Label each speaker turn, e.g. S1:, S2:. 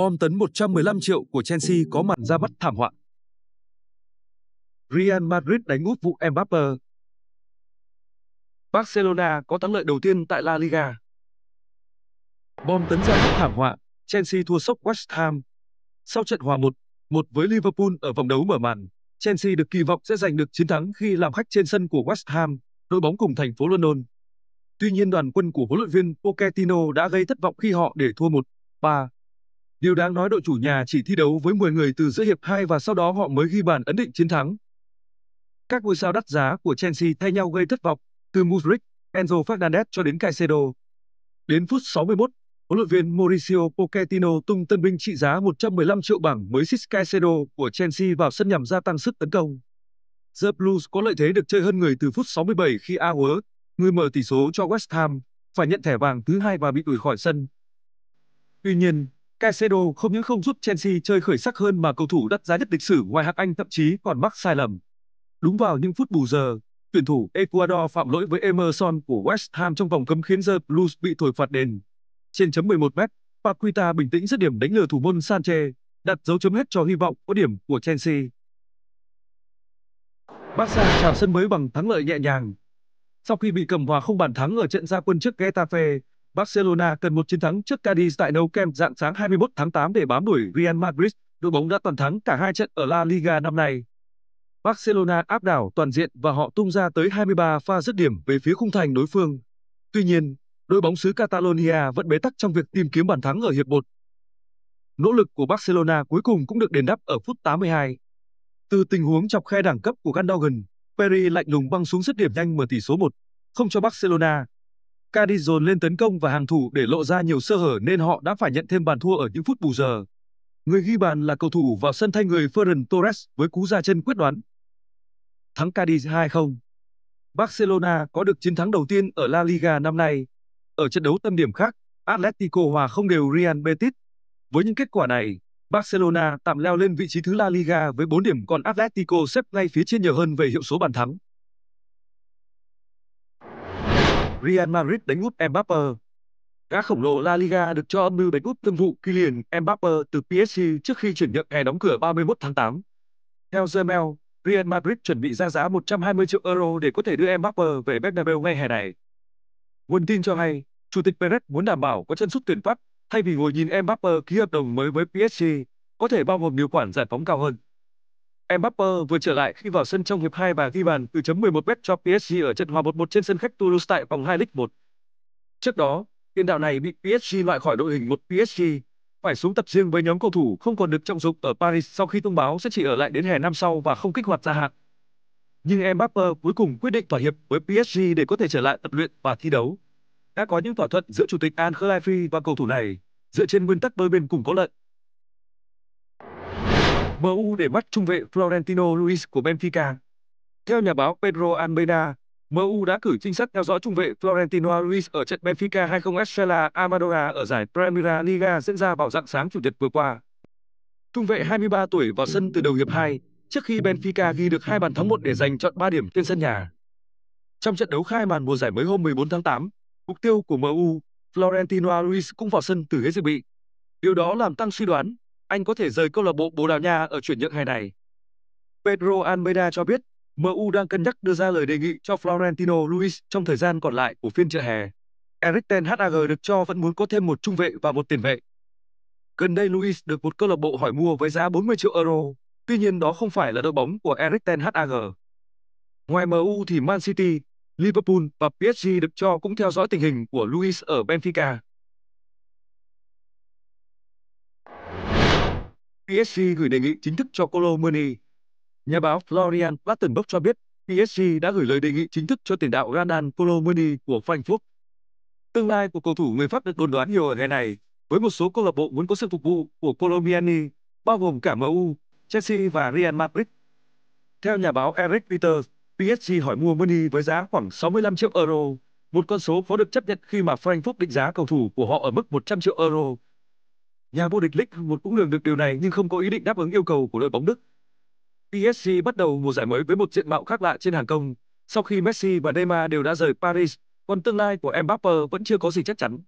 S1: bom tấn 115 triệu của Chelsea có màn ra mắt thảm họa. Real Madrid đánh úp vụ Mbappe. Barcelona có thắng lợi đầu tiên tại La Liga. Bom tấn ra mắt thảm họa, Chelsea thua sốc West Ham. Sau trận hòa 1-1 với Liverpool ở vòng đấu mở màn, Chelsea được kỳ vọng sẽ giành được chiến thắng khi làm khách trên sân của West Ham, đội bóng cùng thành phố London. Tuy nhiên đoàn quân của huấn luyện viên Pochettino đã gây thất vọng khi họ để thua 1-3 Điều đáng nói đội chủ nhà chỉ thi đấu với 10 người từ giữa hiệp 2 và sau đó họ mới ghi bàn ấn định chiến thắng. Các ngôi sao đắt giá của Chelsea thay nhau gây thất vọng, từ Mudrik, Enzo Fernandez cho đến Caicedo. Đến phút 61, huấn luyện viên Mauricio Pochettino tung tân binh trị giá 115 triệu bảng mới Sis Caicedo của Chelsea vào sân nhằm gia tăng sức tấn công. The Blues có lợi thế được chơi hơn người từ phút 67 khi Awer, người mở tỷ số cho West Ham, phải nhận thẻ vàng thứ hai và bị đuổi khỏi sân. Tuy nhiên, Caicedo không những không giúp Chelsea chơi khởi sắc hơn mà cầu thủ đắt giá nhất lịch sử ngoài hạng Anh thậm chí còn mắc sai lầm. Đúng vào những phút bù giờ, tuyển thủ Ecuador phạm lỗi với Emerson của West Ham trong vòng cấm khiến The Blues bị thổi phạt đền. Trên chấm 11 mét, Paquita bình tĩnh dứt điểm đánh lừa thủ môn Sanchez, đặt dấu chấm hết cho hy vọng có điểm của Chelsea. Barca chào sân mới bằng thắng lợi nhẹ nhàng. Sau khi bị cầm hòa không bàn thắng ở trận gia quân trước Getafe, Barcelona cần một chiến thắng trước Cadiz tại Nou Camp dạng sáng 21 tháng 8 để bám đuổi Real Madrid, đội bóng đã toàn thắng cả hai trận ở La Liga năm nay. Barcelona áp đảo toàn diện và họ tung ra tới 23 pha dứt điểm về phía khung thành đối phương. Tuy nhiên, đội bóng xứ Catalonia vẫn bế tắc trong việc tìm kiếm bàn thắng ở hiệp 1. Nỗ lực của Barcelona cuối cùng cũng được đền đáp ở phút 82. Từ tình huống chọc khe đẳng cấp của Gundogan, Perry lạnh lùng băng xuống dứt điểm nhanh mở tỷ số 1, không cho Barcelona Cadiz dồn lên tấn công và hàng thủ để lộ ra nhiều sơ hở nên họ đã phải nhận thêm bàn thua ở những phút bù giờ. Người ghi bàn là cầu thủ vào sân thay người Ferran Torres với cú ra chân quyết đoán. Thắng Cadiz 2-0. Barcelona có được chiến thắng đầu tiên ở La Liga năm nay. Ở trận đấu tâm điểm khác, Atletico hòa không đều Real Betis. Với những kết quả này, Barcelona tạm leo lên vị trí thứ La Liga với 4 điểm còn Atletico xếp ngay phía trên nhiều hơn về hiệu số bàn thắng. Real Madrid đánh úp Mbappe. Các khổng lồ La Liga được cho âm mưu đánh úp thương vụ Kylian Mbappe từ PSG trước khi chuyển nhượng hè đóng cửa 31 tháng 8. Theo The Mail, Real Madrid chuẩn bị ra giá 120 triệu euro để có thể đưa Mbappe về Bernabeu ngay hè này. Nguồn tin cho hay, Chủ tịch Perez muốn đảm bảo có chân sút tuyển pháp thay vì ngồi nhìn Mbappe ký hợp đồng mới với PSG, có thể bao gồm điều khoản giải phóng cao hơn. Mbappé vừa trở lại khi vào sân trong hiệp 2 và ghi bàn từ chấm 11 mét cho PSG ở trận hòa 1-1 trên sân khách Toulouse tại vòng 2 League 1. Trước đó, tiền đạo này bị PSG loại khỏi đội hình một PSG, phải xuống tập riêng với nhóm cầu thủ không còn được trọng dụng ở Paris sau khi thông báo sẽ chỉ ở lại đến hè năm sau và không kích hoạt gia hạn. Nhưng Mbappé cuối cùng quyết định thỏa hiệp với PSG để có thể trở lại tập luyện và thi đấu. Đã có những thỏa thuận giữa chủ tịch Al Khelaifi và cầu thủ này, dựa trên nguyên tắc đôi bên cùng có lợi. MU để bắt trung vệ Florentino Luis của Benfica. Theo nhà báo Pedro Almeida, MU đã cử trinh sát theo dõi trung vệ Florentino Luis ở trận Benfica 20 0 Amadora ở giải Primera Liga diễn ra vào dạng sáng Chủ nhật vừa qua. Trung vệ 23 tuổi vào sân từ đầu hiệp 2, trước khi Benfica ghi được hai bàn thắng một để giành chọn 3 điểm trên sân nhà. Trong trận đấu khai màn mùa giải mới hôm 14 tháng 8, mục tiêu của MU, Florentino Luis cũng vào sân từ ghế dự bị. Điều đó làm tăng suy đoán anh có thể rời câu lạc bộ Bồ Đào Nha ở chuyển nhượng hè này. Pedro Almeida cho biết, MU đang cân nhắc đưa ra lời đề nghị cho Florentino Luis trong thời gian còn lại của phiên chợ hè. Erik ten Hag được cho vẫn muốn có thêm một trung vệ và một tiền vệ. Gần đây Luis được một câu lạc bộ hỏi mua với giá 40 triệu euro, tuy nhiên đó không phải là đội bóng của Erik ten Hag. Ngoài MU thì Man City, Liverpool và PSG được cho cũng theo dõi tình hình của Luis ở Benfica. PSG gửi đề nghị chính thức cho Colo Muani. Nhà báo Florian Vattenberg cho biết, PSG đã gửi lời đề nghị chính thức cho tiền đạo Radan Colo Muani của Frankfurt. Tương lai của cầu thủ người Pháp được đồn đoán nhiều ở hè này, với một số câu lạc bộ muốn có sự phục vụ của Colo bao gồm cả MU, Chelsea và Real Madrid. Theo nhà báo Eric Peters, PSG hỏi mua Muni với giá khoảng 65 triệu euro, một con số khó được chấp nhận khi mà Frankfurt định giá cầu thủ của họ ở mức 100 triệu euro. Nhà vô địch League 1 cũng lường được điều này nhưng không có ý định đáp ứng yêu cầu của đội bóng Đức. PSG bắt đầu mùa giải mới với một diện mạo khác lạ trên hàng công. Sau khi Messi và Neymar đều đã rời Paris, còn tương lai của Mbappe vẫn chưa có gì chắc chắn.